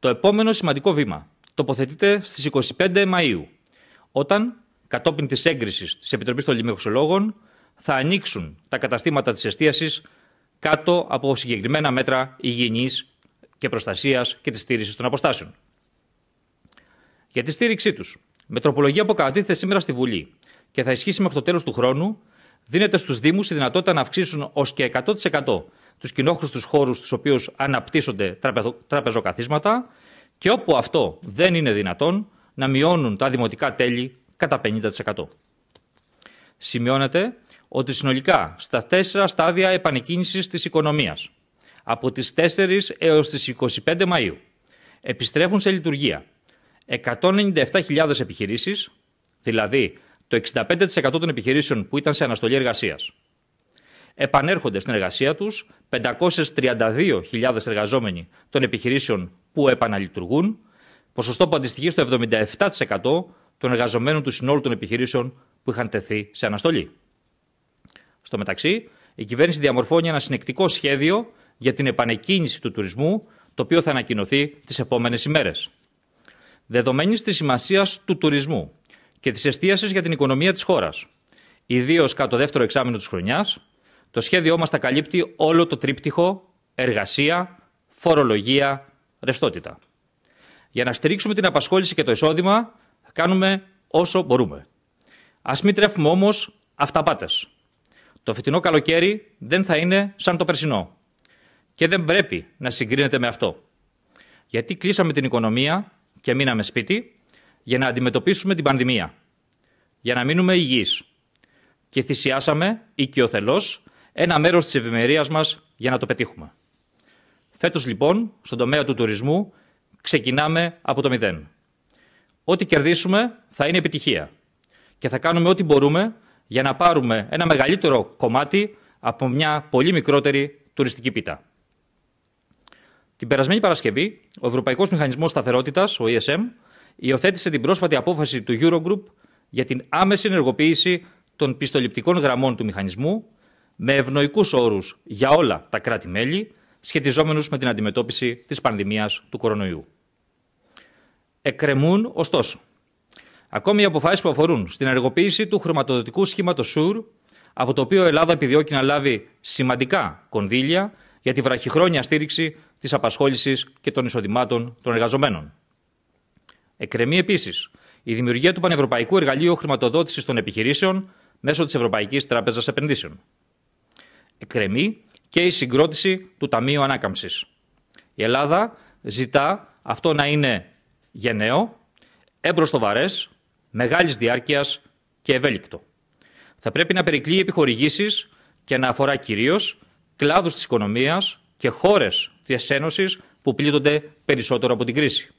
Το επόμενο σημαντικό βήμα τοποθετείται στις 25 Μαΐου, όταν, κατόπιν της έγκρισης της Επιτροπής των Λόγων... θα ανοίξουν τα καταστήματα της εστίασης κάτω από συγκεκριμένα μέτρα υγιεινής και προστασίας και της στήριξης των αποστάσεων. Για τη στήριξή τους, με τροπολογία που κατατίθεται σήμερα στη Βουλή και θα ισχύσει μέχρι το τέλος του χρόνου, δίνεται στους Δήμους η δυνατότητα να αυξήσουν ως και 100% τους κοινόχρηστους χώρους στους οποίους αναπτύσσονται τραπεζοκαθίσματα και όπου αυτό δεν είναι δυνατόν να μειώνουν τα δημοτικά τέλη κατά 50%. Σημειώνεται ότι συνολικά στα τέσσερα στάδια επανεκκίνησης της οικονομίας από τις 4 έως τις 25 Μαΐου επιστρέφουν σε λειτουργία 197.000 επιχειρήσεις, δηλαδή το 65% των επιχειρήσεων που ήταν σε αναστολή εργασίας επανέρχονται στην εργασία τους 532.000 εργαζόμενοι των επιχειρήσεων που επαναλειτουργούν, ποσοστό που αντιστοιχεί στο 77% των εργαζομένων του συνόλου των επιχειρήσεων που είχαν τεθεί σε αναστολή. Στο μεταξύ, η κυβέρνηση διαμορφώνει ένα συνεκτικό σχέδιο για την επανεκκίνηση του τουρισμού, το οποίο θα ανακοινωθεί τις επόμενες ημέρες. Δεδομένης της σημασίας του τουρισμού και της εστίασης για την οικονομία της χώρας, ιδίως κατά το δεύτερο εξάμεινο της χρονιάς, το σχέδιό μας θα καλύπτει όλο το τρίπτυχο εργασία, φορολογία, ρευστότητα. Για να στηρίξουμε την απασχόληση και το εισόδημα, θα κάνουμε όσο μπορούμε. Ας μην τρέφουμε όμως αυταπάτες. Το φετινό καλοκαίρι δεν θα είναι σαν το περσινό. Και δεν πρέπει να συγκρίνεται με αυτό. Γιατί κλείσαμε την οικονομία και μείναμε σπίτι για να αντιμετωπίσουμε την πανδημία. Για να μείνουμε υγιείς. Και θυσιάσαμε οικειοθελώς ένα μέρος της ευημερίας μας για να το πετύχουμε. Φέτος, λοιπόν, στον τομέα του τουρισμού, ξεκινάμε από το μηδέν. Ό,τι κερδίσουμε θα είναι επιτυχία και θα κάνουμε ό,τι μπορούμε για να πάρουμε ένα μεγαλύτερο κομμάτι από μια πολύ μικρότερη τουριστική πίτα. Την περασμένη Παρασκευή, ο Ευρωπαϊκός Μηχανισμός Σταθερότητας, ο ESM, υιοθέτησε την πρόσφατη απόφαση του Eurogroup για την άμεση ενεργοποίηση των πιστοληπτικών γραμμών του μηχανισμού με ευνοϊκούς όρους για όλα τα κράτη-μέλη σχετιζόμενους με την αντιμετώπιση της πανδημίας του κορονοϊού. Εκκρεμούν, ωστόσο, ακόμη οι αποφάσεις που αφορούν στην ενεργοποίηση του χρηματοδοτικού σχήματος ΣΟΥΡ, από το οποίο η Ελλάδα επιδιώκει να λάβει σημαντικά κονδύλια για τη βραχυχρόνια στήριξη της απασχόλησης και των εισοδημάτων των εργαζομένων. Εκκρεμεί επίσης η δημιουργία του Πανευρωπαϊκού Εργαλείου Χρηματοδότησης των Επιχειρήσεων μέσω της Ευρωπαϊκής Τράπεζας Επενδύσεων εκκρεμεί και η συγκρότηση του Ταμείου Ανάκαμψης. Η Ελλάδα ζητά αυτό να είναι γενναίο, βαρές, μεγάλης διάρκειας και ευέλικτο. Θα πρέπει να περικλεί επιχορηγήσεις και να αφορά κυρίως κλάδους της οικονομίας και χώρες της Ένωσης που πλήττονται περισσότερο από την κρίση.